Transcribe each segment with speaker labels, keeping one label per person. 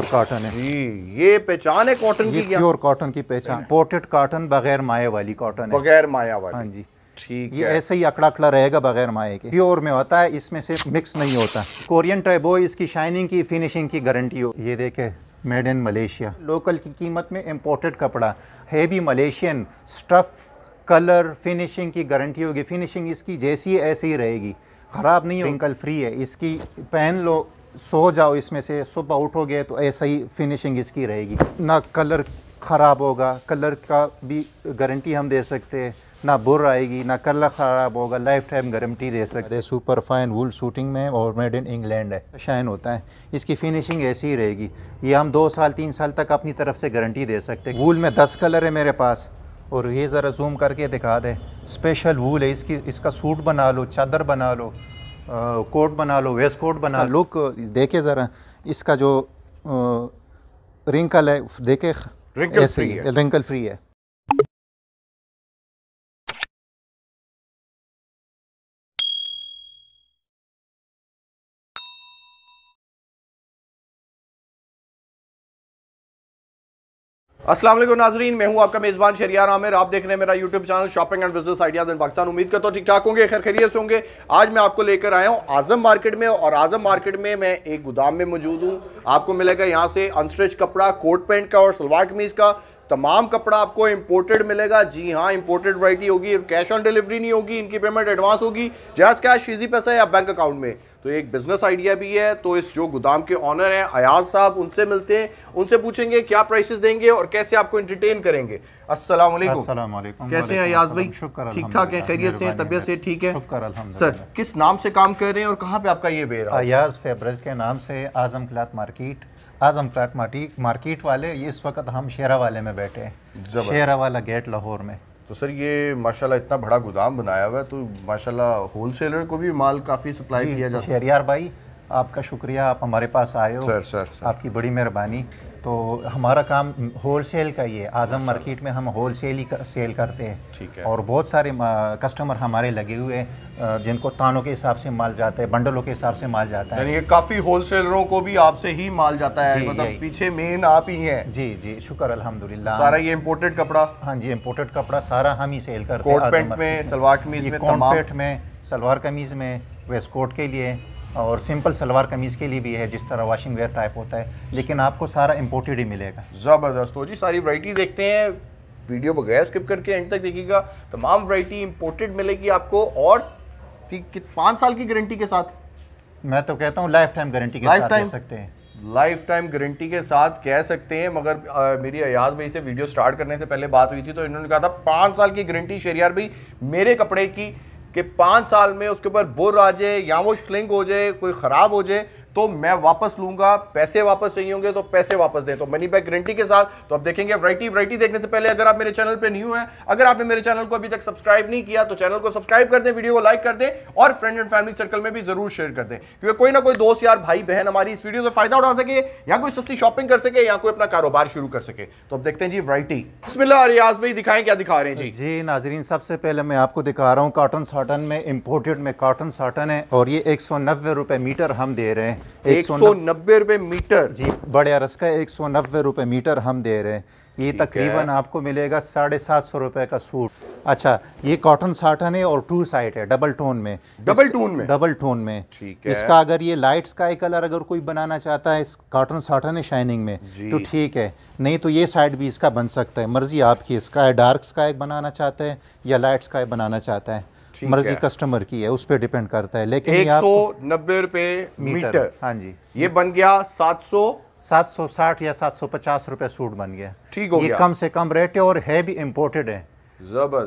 Speaker 1: Pure cotton है जी
Speaker 2: ये पहचान है कॉटन की प्योर
Speaker 1: कॉटन की पहचान पोर्टेड कॉटन बगैर माए वाली कॉटन है बगैर
Speaker 2: माया वाली हाँ जी ठीक ये
Speaker 1: ऐसे ही अकड़ा अकड़ा रहेगा बगैर माए के प्योर में होता है इसमें सिर्फ मिक्स नहीं होता कोरियन ट्रेबो इसकी शाइनिंग की फिनिशिंग की गारंटी हो ये देखे मेड इन मलेशिया लोकल की कीमत में इम्पोर्टेड कपड़ा है भी मलेशियन स्टफ़ कलर फिनिशिंग की गारंटी होगी फिनिशिंग इसकी जैसी है ऐसे ही रहेगी ख़राब नहीं हो रिंकल फ्री है इसकी पहन लो सो जाओ इसमें से सुबह उठोगे तो ऐसा ही फिनिशिंग इसकी रहेगी ना कलर ख़राब होगा कलर का भी गारंटी हम दे सकते हैं ना बुर आएगी ना कलर ख़राब होगा लाइफ टाइम गारंटी दे सकते हैं सुपर फाइन वूल शूटिंग में और मेड इन इंग्लैंड है शाइन होता है इसकी फिनिशिंग ऐसी ही रहेगी ये हम दो साल तीन साल तक अपनी तरफ से गारंटी दे सकते हैं वूल में दस कलर है मेरे पास और ये ज़रा जूम करके दिखा दे स्पेशल वूल है इसकी इसका सूट बना लो चादर बना लो कोट बना लो वेस्ट कोट बना हाँ, लो लुक देखे ज़रा इसका जो रिंकल है देखे रिंकल फ्री है रिंकल फ्री है
Speaker 2: असलम नाजरीन मैं हूं आपका मेज़बान शरियार आमिर आप देख रहे हैं मेरा YouTube channel shopping and business ideas in Pakistan उम्मीद करता तो ठीक ठाक होंगे खैर खैरियत होंगे आज मैं आपको लेकर आया हूं आज़म मार्केट में और आज़म मार्केट में मैं एक गोदाम में मौजूद हूं आपको मिलेगा यहाँ से अनस्ट्रेच कपड़ा कोट पैंट का और सलवार कमीज़ का तमाम कपड़ा आपको इम्पोर्टेड मिलेगा जी हाँ इम्पोर्टेड वराइटी होगी कैश ऑन डिलीवरी नहीं होगी इनकी पेमेंट एडवांस होगी जैस कैश फीजी पैसा या बैंक अकाउंट में तो एक बिजनेस आइडिया भी है तो इस जो गोदाम के ऑनर हैं अयाज साहब उनसे मिलते हैं उनसे पूछेंगे क्या प्राइसेस देंगे और कैसे आपको इंटरटेन करेंगे अस्सलाम
Speaker 1: वालेकुम कैसे हैं अयाज भाई ठीक ठाक है खैरियत से तबियत से ठीक है सर
Speaker 2: किस नाम से काम कर रहे हैं और कहाँ पे आपका ये बेर
Speaker 1: अयाज फेब्रज के नाम से Azam cloth market Azam cloth market वाले इस वक्त हम शेरा वाले में बैठे हैं शेरा वाला गेट लाहौर में
Speaker 2: तो सर ये माशाल्लाह इतना बड़ा गोदाम बनाया हुआ है तो माशाल्लाह होलसेलर को भी माल
Speaker 1: काफ़ी सप्लाई किया जाता है शहरियार भाई आपका शुक्रिया आप हमारे पास आए हो सर सर, सर। आपकी बड़ी मेहरबानी तो हमारा काम होलसेल का ये आज़म मार्केट में हम होलसेल ही कर, सेल करते हैं ठीक है और बहुत सारे कस्टमर हमारे लगे हुए हैं जिनको तानों के हिसाब से माल जाता है बंडलों के हिसाब से माल जाता है
Speaker 2: यानी काफ़ी होलसेलरों को भी आपसे ही माल जाता है मतलब
Speaker 1: पीछे मेन आप ही हैं जी जी शुक्र अल्हम्दुलिल्लाह सारा ये इम्पोर्टेड कपड़ा हाँ जी इम्पोर्टेड कपड़ा सारा हम ही सेल करते हैं सलवार कमीज में में सलवार कमीज में वेस्ट कोट के लिए और सिंपल सलवार कमीज़ के लिए भी है जिस तरह वॉशिंग वेयर टाइप होता है लेकिन आपको सारा इम्पोर्टेड ही मिलेगा
Speaker 2: ज़बरदस्त हो तो जी सारी वराइटी देखते हैं वीडियो बगैर स्किप करके एंड तक देखिएगा तमाम वराइटी इम्पोर्टेड मिलेगी आपको और पाँच साल की
Speaker 1: गारंटी के साथ मैं तो कहता हूँ लाइफ टाइम गारंटी के लाइफ साथ टाइम सकते हैं लाइफ टाइम गारंटी
Speaker 2: के साथ कह सकते हैं मगर आ, मेरी अयाज भाई से वीडियो स्टार्ट करने से पहले बात हुई थी तो इन्होंने कहा था पाँच साल की गारंटी शेरियार भाई मेरे कपड़े की कि पाँच साल में उसके ऊपर बुर आ जाए या वो श्लिंग हो जाए कोई ख़राब हो जाए तो मैं वापस लूंगा पैसे वापस चाहिए होंगे तो पैसे वापस दें तो मनी बैक गारंटी के साथ तो आप देखेंगे वराइटी वराइटी देखने से पहले अगर आप मेरे चैनल पर न्यू है अगर आपने मेरे चैनल को अभी तक सब्सक्राइब नहीं किया तो चैनल को सब्सक्राइब कर दें वीडियो को लाइक कर दें और फ्रेंड एंड फैमिली सर्कल में भी जरूर शेयर कर दें क्योंकि कोई ना कोई दोस्त यार भाई बहन हमारी इस वीडियो से फायदा उठा सके या कोई सस्ती शॉपिंग कर सके या कोई अपना कारोबार शुरू कर सके तो अब देखते हैं जी वराइटी बिस्मिल्लाह रियाज भाई दिखाएं क्या दिखा
Speaker 1: रहे हैं जी जी नाजरीन सबसे पहले मैं आपको दिखा रहा हूँ कॉटन साटन में इम्पोर्टेड में कॉटन साटन है और ये एक सौ मीटर हम दे रहे हैं एक सौ नब्बे रुपये मीटर जी बड़े अरस का एक सौ नब्बे रुपये मीटर हम दे रहे हैं ये तकरीबन आपको मिलेगा साढ़े सात सौ रुपये का सूट अच्छा ये कॉटन साटन है और टू साइड है डबल टोन में डबल टोन में डबल टोन में ठीक है इसका अगर ये लाइट स्काई कलर अगर कोई बनाना चाहता है इस कॉटन साटन है शाइनिंग में तो ठीक है नहीं तो ये साइड भी इसका बन सकता है मर्जी आपकी स्काई डार्क स्काई बनाना चाहते हैं या लाइट स्काई बनाना चाहते हैं मर्जी कस्टमर की है उस पर डिपेंड करता है लेकिन एक सौ नब्बे रुपए मीटर हाँ जी ये बन गया सात सौ सात सौ साठ या सात सौ पचास रुपए सूट बन गया ठीक हो ये गया। कम से कम रेट है और है भी इम्पोर्टेड है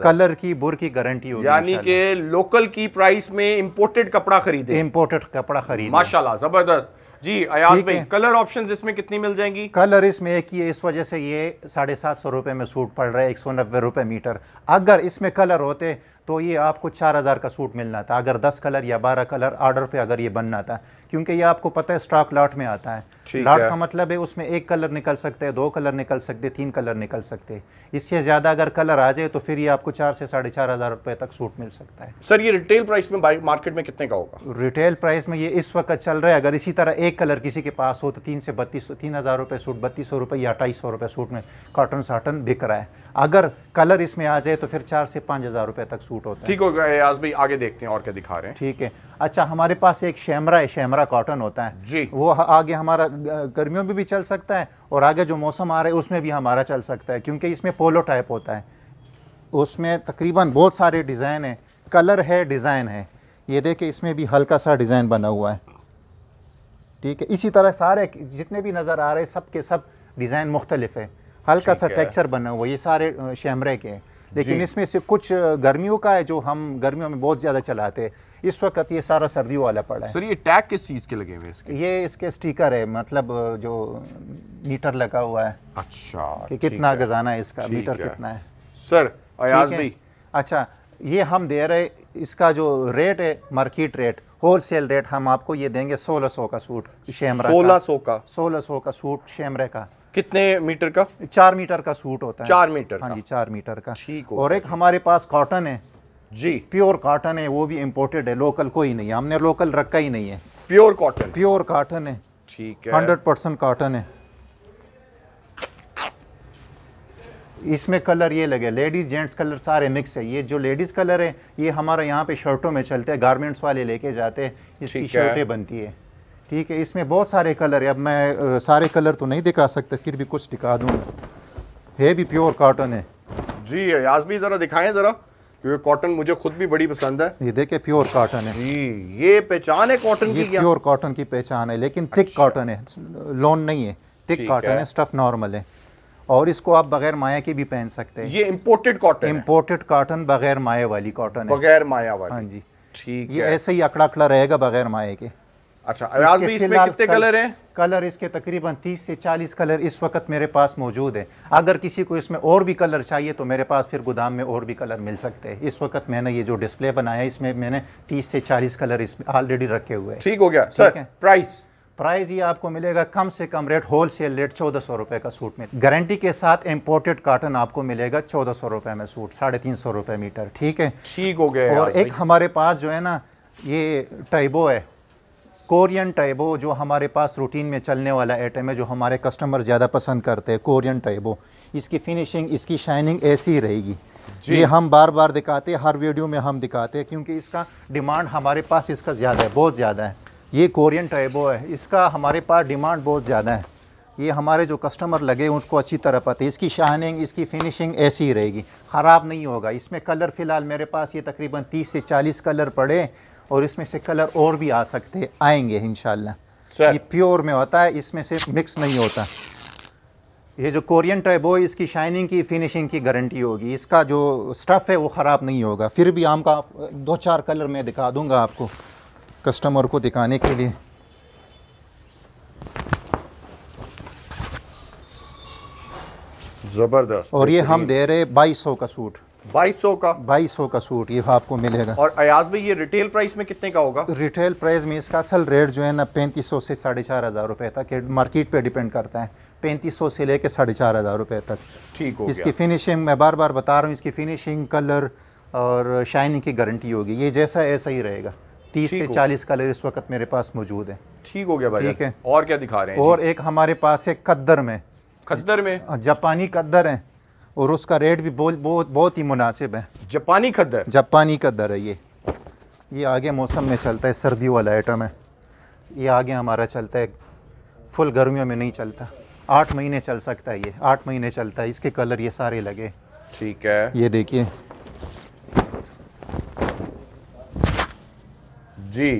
Speaker 1: कलर की बुर की गारंटी होगी यानी के लोकल की प्राइस में इम्पोर्टेड कपड़ा खरीदे इम्पोर्टेड कपड़ा खरीदे
Speaker 2: माशाल्लाह जबरदस्त जी अयाज भाई कलर ऑप्शंस इसमें कितनी मिल
Speaker 1: जाएंगी कलर इसमें एक ही है इस वजह से ये साढ़े सात सौ रुपये में सूट पड़ रहा है एक सौ नब्बे रुपये मीटर अगर इसमें कलर होते तो ये आपको चार हज़ार का सूट मिलना था अगर दस कलर या बारह कलर ऑर्डर पे अगर ये बनना था क्योंकि ये आपको पता है स्टॉक लॉट में आता है डार्क का मतलब है उसमें एक कलर निकल सकते है दो कलर निकल सकते तीन कलर निकल सकते हैं इससे ज़्यादा अगर कलर आ जाए तो फिर ये आपको चार से साढ़े चार हज़ार रुपये तक सूट मिल सकता है सर ये रिटेल प्राइस में मार्केट में कितने का होगा रिटेल प्राइस में ये इस वक्त चल रहा है अगर इसी तरह एक कलर किसी के पास हो तो तीन से बत्तीस तीन हज़ार रुपये सूट बत्तीस सौ रुपये या अट्ठाईस सौ रुपये सूट में कॉटन साटन बिक रहा है अगर कलर इसमें आ जाए तो फिर चार से पाँच हज़ार रुपये तक सूट होता है ठीक हो गया आज भाई आगे देखते
Speaker 2: हैं और क्या दिखा रहे
Speaker 1: हैं ठीक है अच्छा हमारे पास एक शैमरा है शैमरा कॉटन होता है जी वो आगे हमारा गर्मियों में भी चल सकता है और आगे जो मौसम आ रहा है उसमें भी हमारा चल सकता है क्योंकि इसमें पोलो टाइप होता है उसमें तकरीबन बहुत सारे डिज़ाइन हैं कलर है डिज़ाइन है ये देखें इसमें भी हल्का सा डिज़ाइन बना हुआ है ठीक है इसी तरह सारे जितने भी नज़र आ रहे हैं सब के सब डिज़ाइन मुख्तलिफ है हल्का सा टेक्सचर बना हुआ ये सारे शमरे के हैं लेकिन इसमें से कुछ गर्मियों का है जो हम गर्मियों में बहुत ज़्यादा चलाते हैं इस वक्त ये सारा सर्दियों वाला पड़ा है सर ये
Speaker 2: टैग किस चीज़ के लगे हुए इसके
Speaker 1: ये इसके स्टिकर है मतलब जो मीटर लगा हुआ है अच्छा कि कितना गजाना है इसका मीटर कितना है सर भाई अच्छा ये हम दे रहे इसका जो रेट है market rate wholesale rate हम आपको ये देंगे सोलह सौ का सूट शेमरा सोलह सौ का सोलह सौ का सूट शेमरे का कितने मीटर का चार मीटर का सूट होता है चार मीटर हाँ जी चार मीटर का ठीक और एक हमारे पास कॉटन है जी प्योर कॉटन है वो भी इम्पोर्टेड है लोकल कोई नहीं हमने लोकल रखा ही नहीं है प्योर कॉटन प्योर कॉटन है ठीक है हंड्रेड परसेंट कॉटन है इसमें कलर ये लगे लेडीज़ जेंट्स कलर सारे मिक्स है ये जो लेडीज़ कलर है ये हमारा यहाँ पे शर्टों में चलते हैं गारमेंट्स वाले लेके जाते हैं इसकी शर्टें बनती है ठीक है इसमें बहुत सारे कलर है अब मैं सारे कलर तो नहीं दिखा सकते फिर भी कुछ दिखा दूंगा है भी प्योर कॉटन है जी
Speaker 2: भी ज़रा दिखाएं ज़रा क्योंकि कॉटन मुझे खुद भी बड़ी पसंद है
Speaker 1: ये देखे प्योर कॉटन है जी
Speaker 2: ये पहचान है कॉटन की
Speaker 1: प्योर कॉटन की पहचान है लेकिन थिक कॉटन अच्छा। है लोन नहीं है थिक कॉटन है स्टफ नॉर्मल है और इसको आप बगैर माया के भी पहन सकते हैं ये
Speaker 2: इम्पोर्टेड कॉटन
Speaker 1: इम्पोर्टेड कॉटन बगैर माया वाली कॉटन है बगैर माया वाली हाँ जी ठीक ये ऐसे ही अकड़ा अकड़ा रहेगा बगैर माया के अच्छा भी इसमें कितने कलर हैं कलर इसके तकरीबन 30 से 40 कलर इस वक्त मेरे पास मौजूद हैं अगर किसी को इसमें और भी कलर चाहिए तो मेरे पास फिर गोदाम में और भी कलर मिल सकते हैं इस वक्त मैंने ये जो डिस्प्ले बनाया इसमें मैंने 30 से 40 कलर इसमें ऑलरेडी रखे हुए हैं ठीक हो गया सर प्राइस प्राइस ये आपको मिलेगा कम से कम रेट होल सेल रेट चौदह सौ रुपये का सूट में गारंटी के साथ इम्पोर्टेड काटन आपको मिलेगा चौदह सौ रुपये में सूट साढ़े तीन सौ रुपये मीटर ठीक है ठीक हो गया और एक हमारे पास जो है ना ये टाइबो है कोरियन टाइबो जो हमारे पास रूटीन में चलने वाला आइटम है जो हमारे कस्टमर ज़्यादा पसंद करते हैं कोरियन टाइबो इसकी फिनिशिंग इसकी शाइनिंग ऐसी ही रहेगी ये हम बार बार दिखाते हैं हर वीडियो में हम दिखाते हैं क्योंकि इसका डिमांड हमारे पास इसका ज़्यादा है बहुत ज़्यादा है ये कोरियन टाइबो है इसका हमारे पास डिमांड बहुत ज़्यादा है ये हमारे जो कस्टमर लगे उनको अच्छी तरह पता है इसकी शाइनिंग इसकी फिनिशिंग ऐसी ही रहेगी ख़राब नहीं होगा इसमें कलर फ़िलहाल मेरे पास ये तकरीबन 30 से 40 कलर पड़े और इसमें से कलर और भी आ सकते आएंगे इन ये प्योर में होता है इसमें से मिक्स नहीं होता ये जो कोरियन ट्राइब हो इसकी शाइनिंग की फिनिशिंग की गारंटी होगी इसका जो स्टफ़ है वो ख़राब नहीं होगा फिर भी आम का दो चार कलर मैं दिखा दूंगा आपको कस्टमर को दिखाने के लिए ज़बरदस्त और ये हम दे रहे बाईस सौ का सूट बाईस सौ का बाईस का सूट ये आपको मिलेगा
Speaker 2: और अयाज भाई ये रिटेल प्राइस में कितने का होगा
Speaker 1: रिटेल प्राइस में इसका असल रेट जो है ना पैंतीस सौ से साढ़े चार हज़ार रुपये तक मार्केट पे डिपेंड करता है पैंतीस सौ से लेके साढ़े चार हज़ार रुपये तक ठीक हो इसकी फिनिशिंग मैं बार बार बता रहा हूँ इसकी फिनिशिंग कलर और शाइनिंग की गारंटी होगी ये जैसा ऐसा ही रहेगा तीस से चालीस कलर इस वक्त मेरे पास मौजूद है ठीक हो गया ठीक है और क्या दिखा रहे हैं और एक हमारे पास है कद्दर में कद्दर में हाँ, जापानी कद्दर है और उसका रेट भी बहुत बहुत बहुत ही मुनासिब है जापानी खद्दर जापानी खद्दर है ये ये आगे मौसम में चलता है सर्दियों वाला आइटम है ये आगे हमारा चलता है फुल गर्मियों में नहीं चलता आठ महीने चल सकता है ये आठ महीने चलता है इसके कलर ये सारे लगे ठीक है ये देखिए जी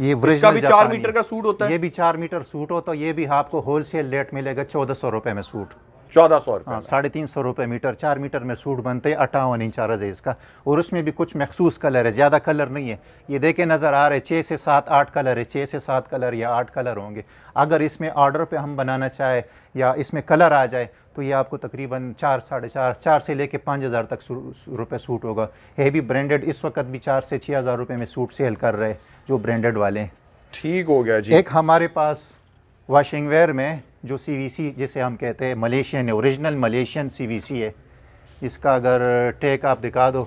Speaker 1: ये इसका भी चार मीटर का सूट होता है ये भी चार मीटर सूट होता तो है ये भी आपको होलसेल रेट मिलेगा चौदह सौ रुपये में सूट चौदह सौ हाँ, रुपये साढ़े तीन सौ रुपये मीटर चार मीटर में सूट बनते हैं अट्ठावन इंच अरज है इसका और उसमें भी कुछ मखसूस कलर है ज़्यादा कलर नहीं है ये देखे नज़र आ रहे हैं छः से सात आठ कलर है छः से सात कलर या आठ कलर होंगे अगर इसमें ऑर्डर पर हम बनाना चाहें या इसमें कलर आ जाए तो ये आपको तकरीबन चार साढ़े चार चार से लेके पाँच हज़ार तक रुपए सूट होगा हैवी ब्रांडेड इस वक्त भी चार से छः हज़ार रुपये में सूट सेल कर रहे जो ब्रांडेड वाले हैं ठीक हो गया जी एक हमारे पास वाशिंग वेयर में जो सीवीसी जिसे हम कहते हैं मलेशियन है ओरिजिनल मलेशियन सीवीसी है इसका अगर टेक आप दिखा दो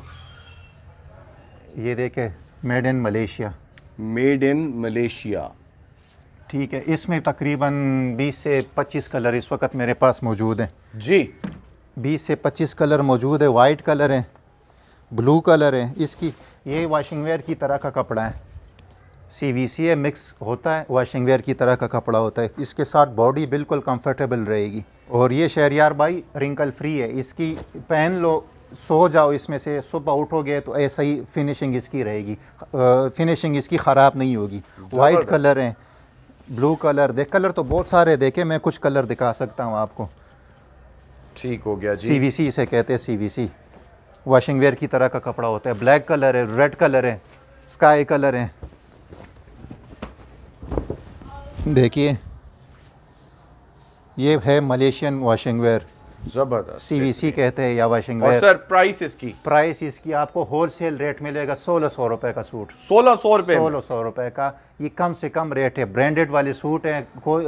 Speaker 1: ये देखें made in Malaysia made in Malaysia ठीक है इसमें तकरीबन 20 से 25 कलर इस वक्त मेरे पास मौजूद हैं जी 20 से 25 कलर मौजूद है वाइट कलर है ब्लू कलर है इसकी ये वाशिंग वेयर की तरह का कपड़ा है सी वी सी ए मिक्स होता है वॉशिंग वेयर की तरह का कपड़ा होता है इसके साथ बॉडी बिल्कुल कंफर्टेबल रहेगी और ये शहरियार भाई रिंकल फ्री है इसकी पहन लो सो जाओ इसमें से सुबह उठोगे तो ऐसा ही फिनिशिंग इसकी रहेगी फिनिशिंग इसकी ख़राब नहीं होगी वाइट कलर है ब्लू कलर देख कलर तो बहुत सारे देखे मैं कुछ कलर दिखा सकता हूँ आपको
Speaker 2: ठीक हो गया जी सीवीसी
Speaker 1: इसे कहते हैं सीवीसी वॉशिंग वेयर की तरह का कपड़ा होता है ब्लैक कलर है रेड कलर है स्काई कलर है देखिए ये है मलेशियन वॉशिंग वेयर जबरदस्त सीवीसी कहते हैं या वाशिंग और सर प्राइस इसकी प्राइस इसकी आपको होलसेल रेट मिलेगा सोलह सौ रुपए का सूट सोलह सौ रुपए सोलह सौ रुपए का ये कम से कम रेट है ब्रांडेड वाले सूट हैं कोई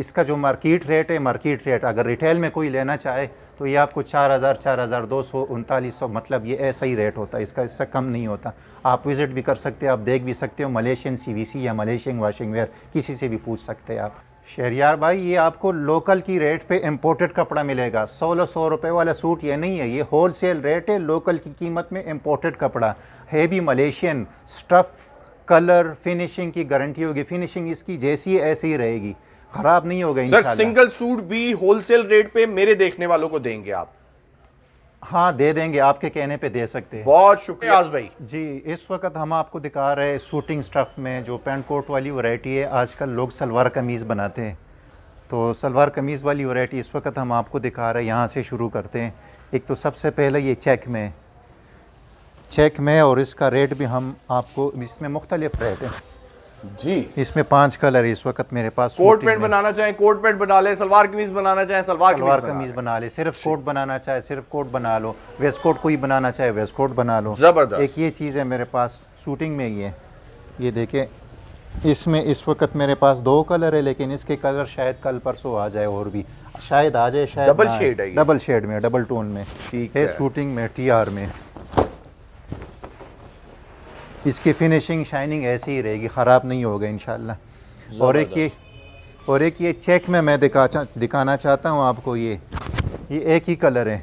Speaker 1: इसका जो मार्केट रेट है मार्केट रेट अगर रिटेल में कोई लेना चाहे तो ये आपको चार हज़ार चार हज़ार दो सौ उनतालीस सौ मतलब ये ऐसा ही रेट होता है इसका इससे कम नहीं होता आप विज़िट भी कर सकते हो आप देख भी सकते हो मलेशियन सी वी सी या मलेशियन वाशिंग वेयर किसी से भी पूछ सकते हैं आप शहरियार भाई ये आपको लोकल की रेट पे इम्पोर्टेड कपड़ा मिलेगा सोलह सौ रुपये वाला सूट ये नहीं है ये होल सेल रेट है लोकल की कीमत में इम्पोर्टेड कपड़ा heavy Malaysian stuff colour finishing की गारंटी होगी फिनिशिंग इसकी जैसी ऐसी ही रहेगी ख़राब नहीं होगा सिंगल
Speaker 2: सूट भी होलसेल रेट पे मेरे देखने वालों को देंगे आप
Speaker 1: हाँ दे देंगे आपके कहने पे दे सकते हैं बहुत शुक्रिया आज भाई जी इस वक्त हम आपको दिखा रहे हैं सूटिंग स्टफ़ में जो पेंट कोट वाली वैरायटी है आजकल लोग सलवार कमीज़ बनाते हैं तो सलवार कमीज़ वाली वैरायटी इस वक्त हम आपको दिखा रहे हैं यहाँ से शुरू करते हैं एक तो सबसे पहले ये चेक में चेक में और इसका रेट भी हम आपको इसमें मुख्तलिफ रेट है जी इसमें पांच कलर है इस वक्त मेरे पास कोट पैंट बनाना
Speaker 2: चाहे कोट पैंट बना ले सलवार कमीज बनाना चाहे सलवार सलवार कमीज
Speaker 1: बना ले सिर्फ कोट बनाना चाहे सिर्फ कोट बना लो वेस्ट कोट कोई बनाना चाहे वेस्ट कोट बना लो जबरदस्त एक ये चीज़ है मेरे पास शूटिंग में ये ये देखे इसमें इस वक्त मेरे पास दो कलर है लेकिन इसके कलर शायद कल परसों आ जाए और भी शायद आ जाए शायद डबल शेड है डबल शेड में डबल टोन में ठीक है शूटिंग में टी में इसकी फिनिशिंग शाइनिंग ऐसी ही रहेगी ख़राब नहीं होगा इन और एक ये और एक ये चेक में मैं दिखा चा, दिखाना चाहता हूँ आपको ये ये एक ही कलर है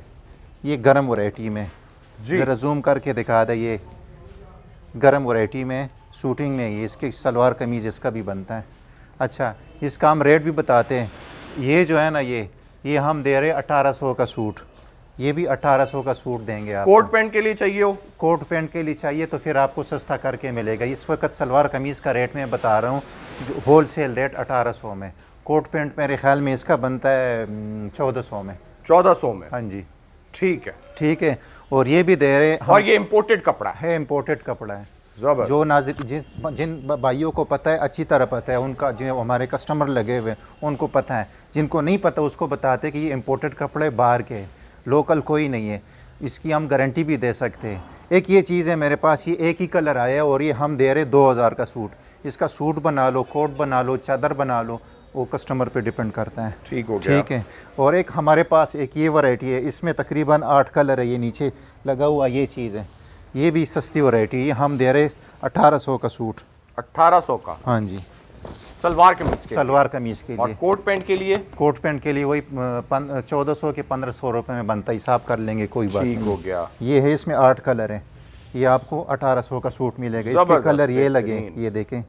Speaker 1: ये गर्म वैरायटी में जी ज़रा जूम करके दिखा दें ये गर्म वैरायटी में शूटिंग में ये इसके सलवार कमीज़ इसका भी बनता है अच्छा इसका हम रेट भी बताते हैं ये जो है ना ये ये हम दे रहे अठारह सौ का सूट ये भी अठारह सौ का सूट देंगे आप कोट पैंट के लिए चाहिए हो कोट पैंट के लिए चाहिए तो फिर आपको सस्ता करके मिलेगा इस वक्त सलवार कमीज़ का रेट मैं बता रहा हूँ होल सेल रेट अठारह सौ में कोट पेंट मेरे ख्याल में इसका बनता है चौदह सौ में चौदह सौ में हाँ जी ठीक है ठीक है और ये भी दे रहे हाँ। और ये इम्पोर्टेड कपड़ा है इम्पोर्टेड कपड़ा है जो नाजिक जिन जिन भाइयों को पता है अच्छी तरह पता है उनका जो हमारे कस्टमर लगे हुए उनको पता है जिनको नहीं पता उसको बताते कि ये इम्पोर्टेड कपड़े बाहर के लोकल कोई नहीं है इसकी हम गारंटी भी दे सकते हैं एक ये चीज़ है मेरे पास ये एक ही कलर आया है और ये हम दे रहे दो हज़ार का सूट इसका सूट बना लो कोट बना लो चादर बना लो वो कस्टमर पे डिपेंड करता है ठीक हो गया ठीक है और एक हमारे पास एक ये वैरायटी है इसमें तकरीबन आठ कलर है ये नीचे लगा हुआ ये चीज़ है ये भी सस्ती वैरायटी ये हम दे रहे अठारह सौ का सूट अट्ठारह सौ का हाँ जी
Speaker 2: सलवार कमीज के सलवार कमीज के लिए
Speaker 1: कोट पैंट के लिए कोट पैंट के लिए वही चौदह सौ के पंद्रह सौ रुपये में बनता हिसाब कर लेंगे कोई बात नहीं हो गया ये है इसमें आठ कलर हैं ये आपको अठारह सौ का सूट मिलेगा इसके कलर ये लगे ये देखें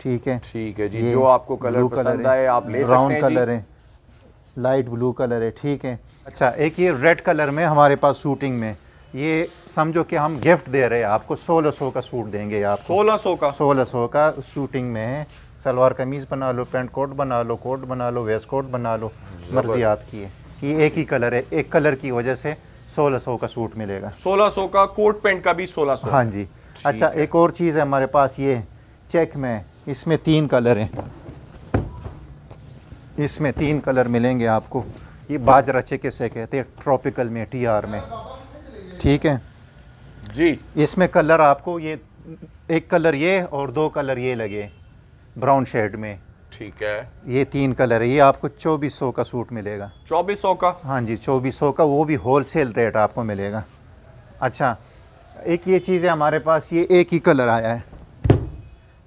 Speaker 1: ठीक है ठीक है जी जो आपको कलर पसंद आए आप ले ब्राउन कलर है लाइट ब्लू कलर है ठीक है अच्छा एक ये रेड कलर में हमारे पास शूटिंग में ये समझो कि हम गिफ्ट दे रहे हैं आपको सोलह सौ का सूट देंगे आप सोलह सौ का सोलह सौ का शूटिंग में सलवार कमीज़ बना लो पेंट कोट बना लो कोट बना लो वेस्ट कोट बना लो मर्जी आपकी है ये एक ही कलर है एक कलर की वजह से सोलह सौ का सूट मिलेगा
Speaker 2: सोलह सौ का कोट पेंट का भी सोलह सौ हाँ जी
Speaker 1: अच्छा एक और चीज़ है हमारे पास ये चेक में इसमें तीन कलर हैं इसमें तीन कलर मिलेंगे आपको ये बाजरा चेक से कहते हैं ट्रॉपिकल में टी आर में ठीक है जी इसमें कलर आपको ये एक कलर ये और दो कलर ये लगे ब्राउन शेड में ठीक है ये तीन कलर है ये आपको चौबीस सौ का सूट मिलेगा चौबीस सौ का हाँ जी चौबीस सौ का वो भी होलसेल रेट आपको मिलेगा अच्छा एक ये चीज़ है हमारे पास ये एक ही कलर आया है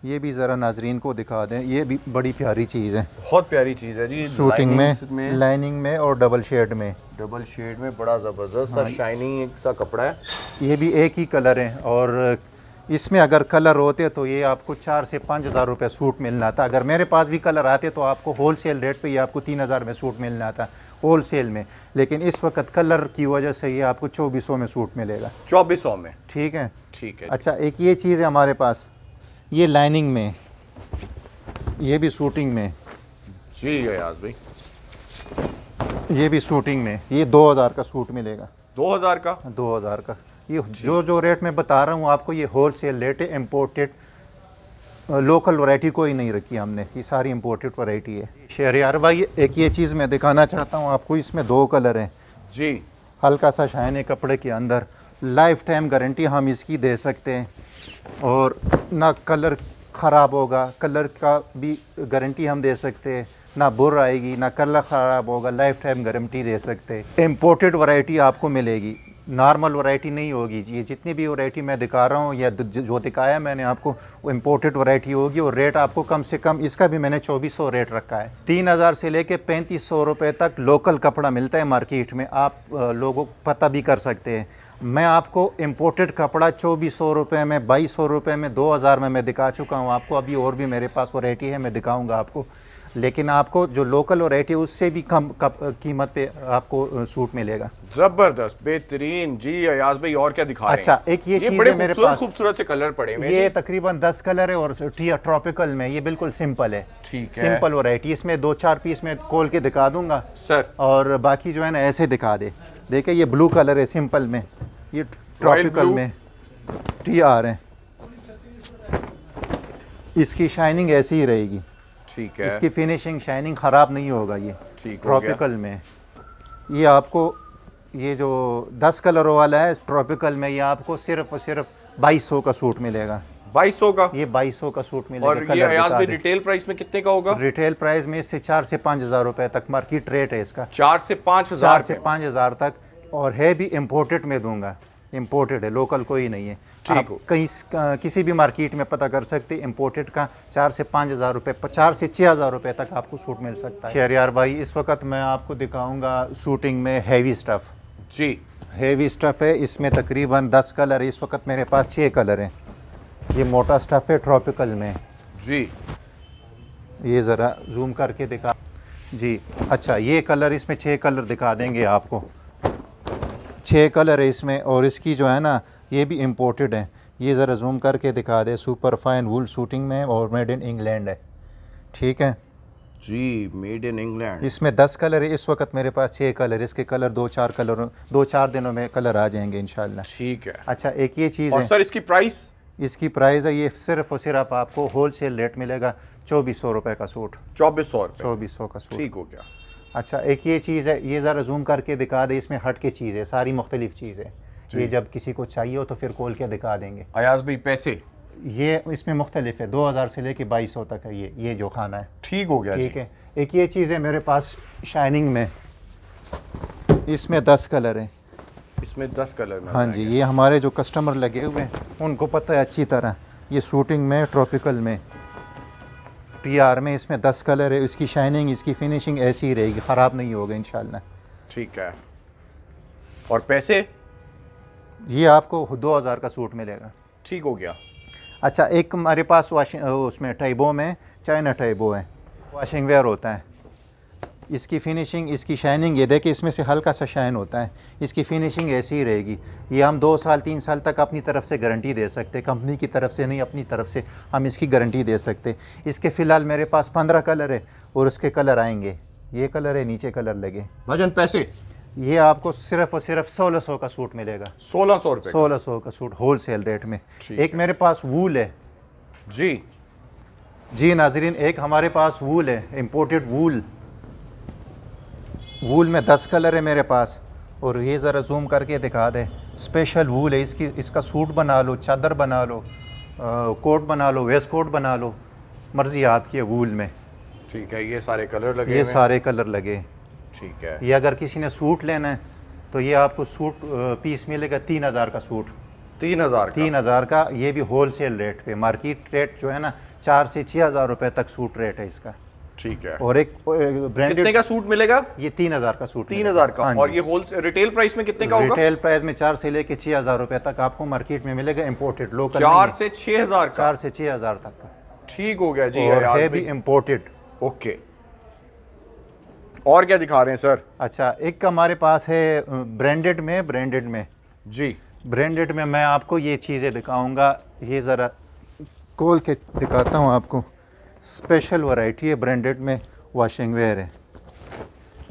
Speaker 1: ये भी ज़रा नाजरीन को दिखा दें ये भी बड़ी प्यारी चीज़ है
Speaker 2: बहुत प्यारी चीज़ है जी शूटिंग में, में लाइनिंग
Speaker 1: में और डबल शेड में डबल शेड में बड़ा ज़बरदस्त हाँ। शाइनिंग सा कपड़ा है ये भी एक ही कलर है और इसमें अगर कलर होते तो ये आपको चार से पाँच हज़ार रुपये सूट मिलना था अगर मेरे पास भी कलर आते तो आपको होल सेल रेट पे ये आपको तीन हज़ार में सूट मिलना था होल सेल में लेकिन इस वक्त कलर की वजह से ये आपको चौबीस में सूट मिलेगा
Speaker 2: चौबीस में ठीक है ठीक है अच्छा
Speaker 1: एक ये चीज़ है हमारे पास ये लाइनिंग में ये भी शूटिंग में
Speaker 2: जी अयाज भाई
Speaker 1: ये भी शूटिंग में ये 2000 का सूट मिलेगा 2000 का 2000 का ये जो जो रेट में बता रहा हूँ आपको ये होल सेल रेट है इम्पोर्टेड लोकल वैरायटी कोई नहीं रखी हमने ये सारी इम्पोर्टेड वैरायटी है शेर यार भाई एक ये चीज़ मैं दिखाना चाहता हूँ आपको इसमें दो कलर हैं जी हल्का सा शाइन है कपड़े के अंदर लाइफ टाइम गारंटी हम इसकी दे सकते हैं और ना कलर ख़राब होगा कलर का भी गारंटी हम दे सकते हैं ना बुर आएगी ना कलर ख़राब होगा लाइफ टाइम गारंटी दे सकते हैं इम्पोर्टेड वैरायटी आपको मिलेगी नॉर्मल वैरायटी नहीं होगी ये जितनी भी वैरायटी मैं दिखा रहा हूँ या जो दिखाया मैंने आपको वो इम्पोर्टेड वैरायटी होगी और रेट आपको कम से कम इसका भी मैंने चौबीस सौ रेट रखा है तीन हज़ार से लेके पैंतीस सौ रुपये तक लोकल कपड़ा मिलता है मार्केट में आप लोगों को पता भी कर सकते हैं मैं आपको इम्पोर्टेड कपड़ा चौबीस सौ रुपये में बाईस सौ रुपये में दो हज़ार में मैं दिखा चुका हूँ आपको अभी और भी मेरे पास वरायटी है मैं दिखाऊँगा आपको लेकिन आपको जो लोकल और रेट है उससे भी कम कीमत पे आपको सूट मिलेगा
Speaker 2: जबरदस्त बेहतरीन जी अयाज भाई और क्या दिखा अच्छा रहे हैं? एक ये, ये चीज मेरे पास खूबसूरत से कलर पड़े ये
Speaker 1: तकरीबन दस कलर है और ट्रॉपिकल में ये बिल्कुल सिंपल है ठीक है सिंपल वरायटी इसमें दो चार पीस में खोल के दिखा दूंगा सर और बाकी जो है ना ऐसे दिखा दे देखे ये ब्लू कलर है सिंपल में ये ट्रॉपिकल में टी आ रहे हैं इसकी शाइनिंग ऐसी ही रहेगी ठीक है इसकी फिनिशिंग शाइनिंग ख़राब नहीं होगा ये ठीक ट्रॉपिकल हो में ये आपको ये जो दस कलरों वाला है ट्रॉपिकल में ये आपको सिर्फ और सिर्फ बाईस का सूट मिलेगा बाईस का ये बाईस का सूट मिलेगा और ये
Speaker 2: रिटेल प्राइस में कितने का होगा
Speaker 1: रिटेल प्राइस में इससे चार से पाँच हज़ार रुपए तक मार्केट रेट है इसका चार से पाँच हज़ार से पाँच हज़ार तक और है भी इम्पोर्टेड में दूंगा इम्पोर्टेड है लोकल कोई नहीं है आप कहीं किसी भी मार्केट में पता कर सकते इम्पोर्टेड का चार से पाँच हज़ार रुपये चार से छः हज़ार रुपये तक आपको सूट मिल सकता है यार भाई इस वक्त मैं आपको दिखाऊंगा शूटिंग में heavy stuff ji heavy stuff है इसमें तकरीबन दस कलर है इस वक्त मेरे पास छः कलर हैं ये मोटा स्टफ़ है ट्रॉपिकल में जी ये ज़रा जूम करके दिखा जी अच्छा ये कलर इसमें छः कलर दिखा देंगे आपको छः कलर है इसमें और इसकी जो है ना ये भी इम्पोर्टेड है ये ज़रा जूम करके दिखा दे सुपर फाइन वुल शूटिंग में और मेड इन इंग्लैंड है ठीक है
Speaker 2: जी मेड इन इंग्लैंड इसमें
Speaker 1: दस कलर है इस वक्त मेरे पास छः कलर इसके कलर दो चार कलर दो चार दिनों में कलर आ जाएंगे इन ठीक है अच्छा एक ये चीज़ है सर इसकी प्राइस इसकी प्राइस है ये सिर्फ और सिर्फ आपको होल सेल रेट मिलेगा चौबीस सौ रुपये का सूट चौबीस सौ चौबीस सौ का सूट ठीक हो गया अच्छा एक ये चीज़ है ये ज़रा जूम करके दिखा दे इसमें हट के चीज़ है सारी मुख्तलिफ चीज़ है ये जब किसी को चाहिए हो तो फिर खोल के दिखा देंगे अयाज भाई पैसे ये इसमें मुख्तलिफ है दो हज़ार से लेके बाईस सौ तक है ये ये जो खाना है ठीक हो गया ठीक है एक ये चीज़ है मेरे पास शाइनिंग में इसमें दस कलर हैं इसमें दस कलर में हाँ जी ये हमारे जो कस्टमर लगे हुए हैं उनको पता है अच्छी तरह ये शूटिंग में ट्रॉपिकल में टी आर में इसमें दस कलर है इसकी शाइनिंग इसकी फिनिशिंग ऐसी ही रहेगी ख़राब नहीं होगा इन ठीक है और पैसे ये आपको दो हज़ार का सूट मिलेगा ठीक हो गया अच्छा एक हमारे पास वाशिंग उसमें टाइबो में चाइना टाइबो है वाशिंग वेयर होता है इसकी फिनिशिंग इसकी शाइनिंग ये देखिए इसमें से हल्का सा शाइन होता है इसकी फिनिशिंग ऐसी ही रहेगी ये हम दो साल तीन साल तक अपनी तरफ से गारंटी दे सकते कंपनी की तरफ से नहीं अपनी तरफ से हम इसकी गारंटी दे सकते इसके फ़िलहाल मेरे पास पंद्रह कलर है और उसके कलर आएंगे ये कलर है नीचे कलर लगे भजन पैसे ये आपको सिर्फ और सिर्फ सोलह सौ का सूट मिलेगा सोलह सौ सोलह सौ का सूट होल सेल रेट में एक मेरे पास वूल है जी जी नाजरीन एक हमारे पास वूल है इम्पोर्टेड वूल वूल में दस कलर है मेरे पास और ये ज़रा जूम करके दिखा दे स्पेशल वूल है इसकी इसका सूट बना लो चादर बना लो आ, कोट बना लो वेस्ट कोट बना लो मर्ज़ी आपकी है वूल में
Speaker 2: ठीक है ये सारे कलर लगे ये सारे
Speaker 1: कलर लगे ठीक है ये अगर किसी ने सूट लेना है तो ये आपको सूट पीस मिलेगा तीन हज़ार का सूट तीन हज़ार तीन हज़ार का ये भी होल सेल रेट पे मार्केट रेट जो है ना चार से छः हज़ार रुपये तक सूट रेट है इसका ठीक है और एक ब्रांडेड कितने का सूट मिलेगा ये तीन हजार का सूट तीन हजार का हाँ और ये
Speaker 2: होल रिटेल प्राइस में कितने का होगा रिटेल
Speaker 1: प्राइस में चार से लेके छह हजार रुपए तक आपको मार्केट में मिलेगा इम्पोर्टेड लोकल चार
Speaker 2: से छह हजार चार से छह हजार तक का ठीक हो गया जी और है भी
Speaker 1: इम्पोर्टेड ओके और क्या दिखा रहे हैं सर अच्छा एक का हमारे पास है ब्रांडेड में ब्रांडेड में जी ब्रांडेड में मैं आपको ये चीज़ें दिखाऊंगा ये ज़रा खोल के दिखाता हूँ आपको स्पेशल वैरायटी है ब्रांडेड में वॉशिंग वेयर है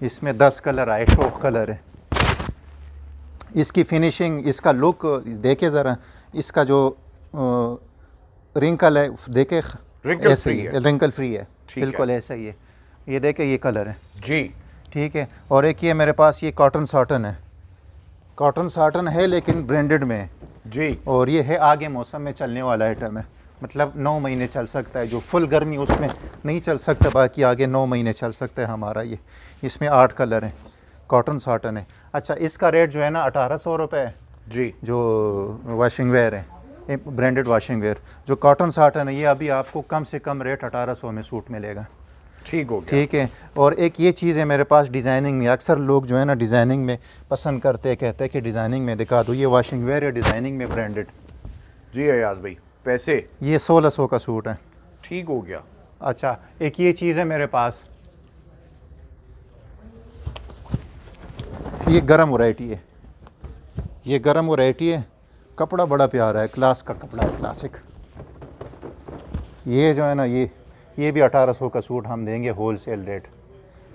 Speaker 1: इसमें दस कलर आए शोक कलर है इसकी फिनिशिंग इसका लुक देखे ज़रा इसका जो रिंकल है देखे रिंकल फ्री है रिंकल फ्री है बिल्कुल ऐसा ही है ये देखे ये कलर है जी ठीक है और एक ये मेरे पास ये कॉटन साटन है कॉटन साटन है लेकिन ब्रांडेड में है जी और ये है आगे मौसम में चलने वाला आइटम है मतलब नौ महीने चल सकता है जो फुल गर्मी उसमें नहीं चल सकता बाकी आगे नौ महीने चल सकता है हमारा ये इसमें आठ कलर हैं कॉटन साटन है अच्छा इसका रेट जो है ना अठारह सौ रुपये है जी जो वाशिंग वेयर है ब्रांडेड वाशिंग वेयर जो कॉटन साटन है ये अभी आपको कम से कम रेट अठारह सौ में सूट मिलेगा ठीक हो ठीक है और एक ये चीज़ है मेरे पास डिज़ाइनिंग में अक्सर लोग जो है ना डिज़ाइनिंग में पसंद करते हैं कहते हैं कि डिज़ाइनिंग में दिखा दो ये वाशिंग वेयर है डिज़ाइनिंग में ब्रांडेड
Speaker 2: जी अयाज भाई पैसे
Speaker 1: ये सोलह सौ का सूट है ठीक हो गया अच्छा एक ये चीज़ है मेरे पास ये गरम वराइटी है ये गरम वराइटी है कपड़ा बड़ा प्यारा है क्लास का कपड़ा है क्लासिक ये जो है ना ये ये भी 1800 का सूट हम देंगे होल सेल रेट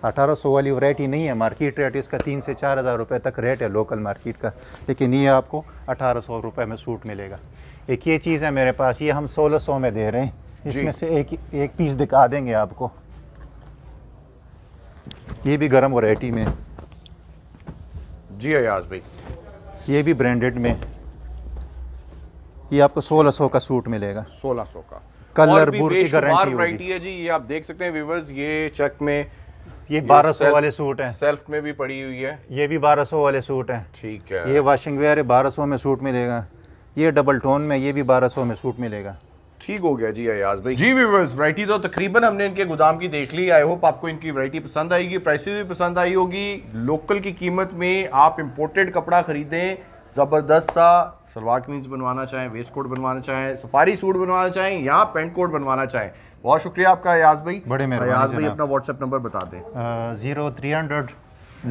Speaker 1: 1800 वाली वैरायटी नहीं है मार्केट रेट इसका तीन से चार हज़ार रुपये तक रेट है लोकल मार्केट का लेकिन ये आपको अठारह सौ रुपये में सूट मिलेगा एक ये चीज़ है मेरे पास ये हम सोलह सौ में दे रहे हैं इसमें से एक एक पीस दिखा देंगे आपको ये भी गर्म वैरायटी में
Speaker 2: जी अयाज भाई
Speaker 1: ये भी ब्रांडेड में ये आपको सोलह सौ का सूट मिलेगा सोलह सौ का कलर बुर की गारंटी
Speaker 2: है जी ये आप देख सकते हैं व्यूवर्स ये चेक में ये बारह सौ वाले सूट हैं सेल्फ में भी पड़ी हुई है
Speaker 1: ये भी बारह सौ वाले सूट हैं ठीक है ये वॉशिंग वेयर है बारह सौ में सूट मिलेगा ये डबल टोन में ये भी 1200 में सूट मिलेगा
Speaker 2: ठीक हो गया जी अयाज भाई जी व्यूवर्स वैरायटी तो तकरीबन हमने इनके गोदाम की देख ली आई होप आपको इनकी वैरायटी पसंद आएगी प्राइसेस भी पसंद आई होगी लोकल की कीमत में आप इम्पोर्टेड कपड़ा खरीदें ज़बरदस्त सा सलवार कमीज बनवाना चाहें वेस्ट कोट बनवाना चाहें सफारी सूट बनवाना चाहें या पेंट कोट बनवाना चाहें बहुत शुक्रिया आपका अयाज भाई बड़े अयाज भाई अपना
Speaker 1: व्हाट्सएप नंबर बता दें zero three hundred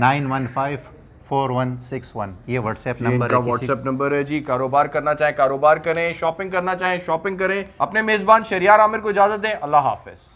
Speaker 1: nine one five four one six one ये व्हाट्सएप नंबर है व्हाट्सएप
Speaker 2: नंबर है जी कारोबार करना चाहे कारोबार करें शॉपिंग करना चाहे शॉपिंग करें अपने मेजबान शरियार आमिर को इजाजत दें अल्लाह हाफिज़